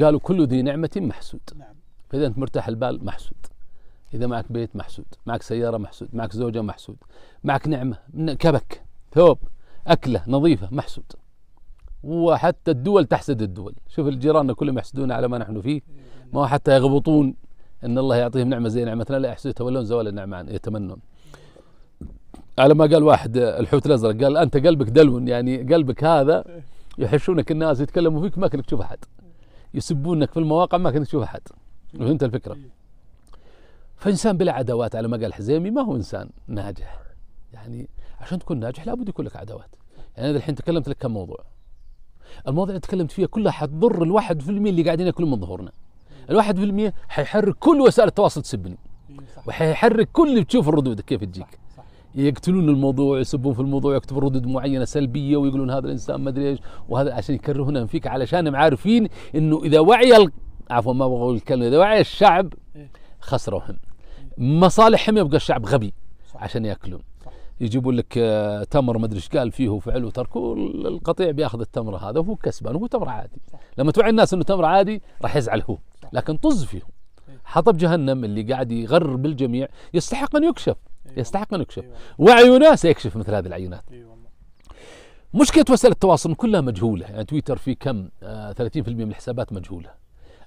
قالوا كل ذي نعمة محسود نعم. فإذا أنت مرتاح البال محسود إذا معك بيت محسود معك سيارة محسود معك زوجة محسود معك نعمة كبك ثوب أكلة نظيفة محسود وحتى الدول تحسد الدول شوف الجيران كلهم يحسدون على ما نحن فيه ما حتى يغبطون ان الله يعطيهم نعمه زي نعمتنا لا يحسدون يتولون زوال النعمه عنه يتمنون على ما قال واحد الحوت الازرق قال انت قلبك دلو يعني قلبك هذا يحشونك الناس يتكلموا فيك ما كنت تشوف احد يسبونك في المواقع ما كنت تشوف احد إيه. فهمت الفكره إيه. فانسان بلا عداوات على ما قال حزيمي ما هو انسان ناجح يعني عشان تكون ناجح لابد يكون لك عداوات يعني انا الحين تكلمت لك كم موضوع المواضيع اللي تكلمت فيها كلها حتضر الواحد في المية اللي قاعدين ياكلون من ظهورنا الواحد في المية حيحرك كل وسائل التواصل تسبني إيه، وحيحرك كل اللي تشوف الردود كيف تجيك يقتلون الموضوع يسبون في الموضوع يكتبون ردود معينه سلبيه ويقولون هذا الانسان ما ادري ايش وهذا عشان يكرهون فيك علشان عارفين انه اذا وعي ال... عفوا ما بقول الكلمه اذا وعي الشعب إيه. خسروهم مصالحهم يبقى الشعب غبي عشان ياكلون يجيبون لك آه، تمر ما ادري ايش قال فيه وفعل وتركه القطيع بياخذ التمر هذا وهو كسبان وهو تمر عادي لما توعي الناس انه تمر عادي راح يزعل هو لكن طز فيهم إيه. حطب جهنم اللي قاعد يغرر بالجميع يستحق ان يكشف إيه يستحق أن يكشف إيه وعيونه سيكشف مثل هذه العينات إيه مشكلة وسائل التواصل كلها مجهولة يعني تويتر في كم آه 30% من الحسابات مجهولة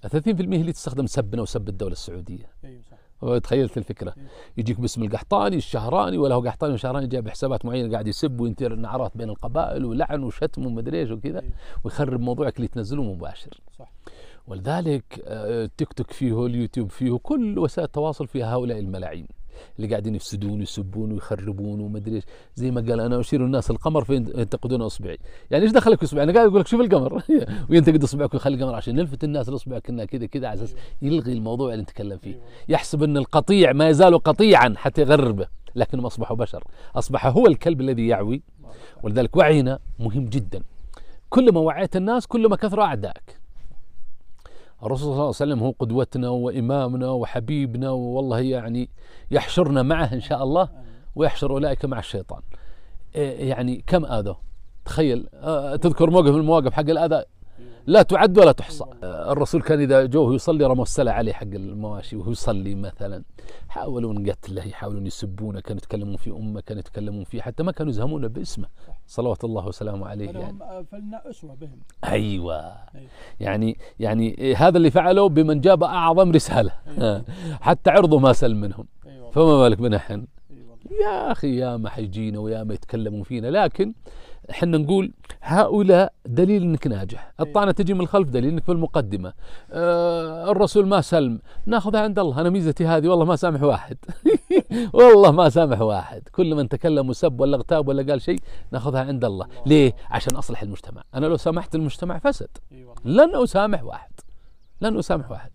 30% اللي تستخدم سبنا وسب الدولة السعودية أيوة صح. تخيلت الفكرة أيوة. يجيك باسم القحطاني الشهراني ولا هو قحطاني وشهراني جايب حسابات معينة قاعد يسب وينتير نعرات بين القبائل ولعن وشتم ومدري ايش وكذا أيوة. ويخرب موضوعك اللي تنزله مباشر صح. ولذلك التيك آه، توك فيه اليوتيوب فيه كل وسائل التواصل فيها هؤلاء الملاعين اللي قاعدين يفسدون ويسبون ويخربون وما ادري ايش زي ما قال انا اشير الناس القمر فينتقدون اصبعي يعني ايش دخلك اصبعي انا قاعد اقول لك شوف القمر وينتقد اصبعك ويخلي القمر عشان نلفت الناس لاصبعك كنا كذا كذا على اساس يلغي الموضوع اللي نتكلم فيه يحسب ان القطيع ما يزال قطيعا حتى يغربه لكنهم اصبحوا بشر اصبح هو الكلب الذي يعوي ولذلك وعينا مهم جدا كلما وعيت الناس كلما كثر اعدائك الرسول صلى الله عليه وسلم هو قدوتنا وإمامنا وحبيبنا والله يعني يحشرنا معه إن شاء الله ويحشر أولئك مع الشيطان إيه، يعني كم آذوا تخيل آه، تذكر موقف من المواقف حق الأذى لا تعد ولا تحصى الرسول كان إذا جوه يصلي رموا السلع عليه حق المواشي وهو يصلي مثلا يحاولون قتله يحاولون يسبونه كانوا يتكلمون في أمه كانوا يتكلمون فيه حتى ما كانوا يزهمون باسمه صلوات الله وسلامه عليه يعني فلنا أسوة بهم أيوة. أيوة. يعني يعني هذا اللي فعله بمن جاب أعظم رسالة أيوة. حتى عرضه ما سل منهم أيوة. فما بالك بنا احنا يا أخي يا ما حيجينا ويا ما يتكلمون فينا لكن احنا نقول هؤلاء دليل انك ناجح إيه. الطعنه تجي من الخلف دليل انك في المقدمه آه الرسول ما سلم ناخذها عند الله انا ميزتي هذه والله ما سامح واحد والله ما سامح واحد كل من تكلم وسب ولا اغتاب ولا قال شيء ناخذها عند الله ليه عشان اصلح المجتمع انا لو سامحت المجتمع فسد لن اسامح واحد لن اسامح واحد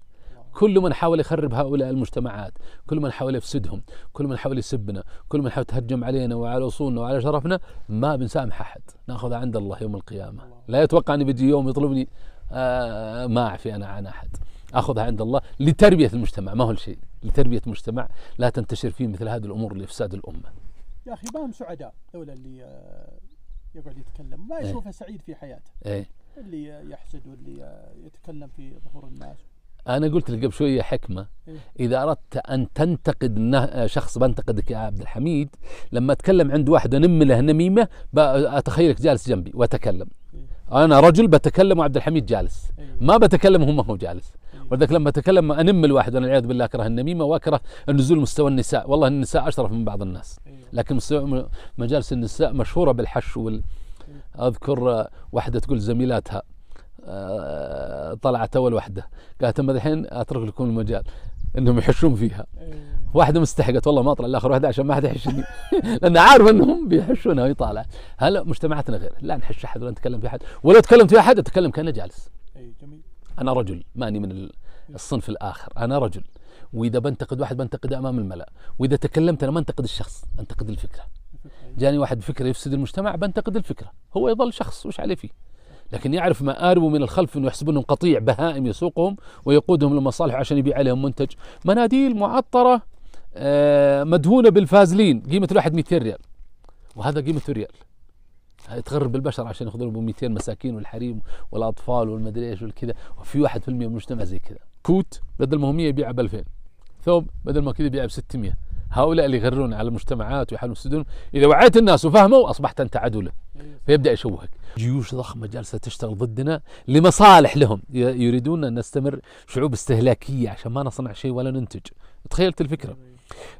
كل من حاول يخرب هؤلاء المجتمعات كل من حاول يفسدهم كل من حاول يسبنا كل من حاول يتهجم علينا وعلى اصولنا وعلى شرفنا ما بنسامح احد ناخذ عند الله يوم القيامه لا يتوقع ان بيجي يوم يطلبني آه ما اعفي انا عن احد اخذها عند الله لتربيه المجتمع ما هو الشيء لتربيه مجتمع لا تنتشر فيه مثل هذه الامور لافساد الامه يا اخي ما هم سعداء الدوله اللي آه، يقعد يتكلم ما إيه. يشوفه ايه؟ سعيد في حياته ايه؟ اللي يحسد واللي آه، يتكلم في ظهور الناس انا قلت لك قبل شويه حكمه إيه. اذا اردت ان تنتقد شخص بنتقدك يا عبد الحميد لما اتكلم عند واحد انم له نميمه اتخيلك جالس جنبي واتكلم إيه. انا رجل بتكلم وعبد الحميد جالس إيه. ما بتكلم وهو ما هو جالس ولذلك لما اتكلم انم الواحد وانا والعياذ بالله اكره النميمه واكره نزول مستوى النساء والله النساء اشرف من بعض الناس لكن مجالس النساء مشهوره بالحش وال اذكر واحده تقول زميلاتها آه، طلعت اول واحده قالت اما الحين اترك لكم المجال انهم يحشون فيها إيه. واحده مستحقت والله ما اطلع لاخر واحده عشان ما حد يحشني لان عارف انهم بيحشونها وهي طالعه هلا مجتمعاتنا غير لا نحش احد ولا نتكلم في احد ولا تكلمت في احد اتكلم كانه جالس إيه، انا رجل ماني من الصنف الاخر انا رجل واذا بنتقد واحد بنتقد امام الملا واذا تكلمت انا ما انتقد الشخص انتقد الفكره إيه. جاني واحد فكره يفسد المجتمع بنتقد الفكره هو يظل شخص وش عليه فيه لكن يعرف مآربه من الخلف انه يحسب انهم قطيع بهائم يسوقهم ويقودهم لمصالح عشان يبيع عليهم منتج مناديل معطره آه، مدهونه بالفازلين قيمه الواحد 200 ريال وهذا قيمه ريال تغرب البشر عشان ياخذون 200 مساكين والحريم والاطفال والمدري ايش والكذا وفي 1% من المجتمع زي كذا كوت بدل ما هو 100 يبيعه ب 2000 ثوب بدل ما كذا يبيعه ب 600 هؤلاء اللي يغرون على المجتمعات ويحاولون يفسدون اذا وعيت الناس وفهموا اصبحت انت عدو له فيبدا يشوهك جيوش ضخمه جالسه تشتغل ضدنا لمصالح لهم يريدون ان نستمر شعوب استهلاكيه عشان ما نصنع شيء ولا ننتج تخيلت الفكره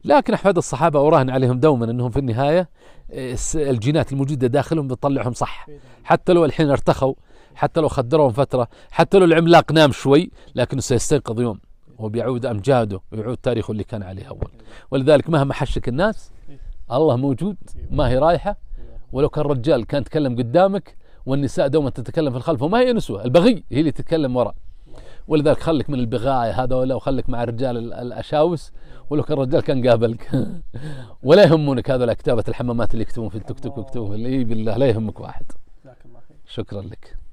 لكن احفاد الصحابه وراهن عليهم دوما انهم في النهايه إيه، الجينات الموجوده داخلهم بتطلعهم صح حتى لو الحين ارتخوا حتى لو خدرهم فتره حتى لو العملاق نام شوي لكنه سيستيقظ يوم وبيعود امجاده ويعود تاريخه اللي كان عليه اول ولذلك مهما حشك الناس الله موجود ما هي رايحه ولو كان رجال كان يتكلم قدامك والنساء دوما تتكلم في الخلف وما هي نسوة البغي هي اللي تتكلم وراء ولذلك خلك من البغاية ولا وخلك مع الرجال الأشاوس ولو كان الرجال كان قابلك ولا يهمونك هذا كتابة الحمامات اللي يكتبون في التيك توك ويكتبون في بالله لا يهمك واحد شكرا لك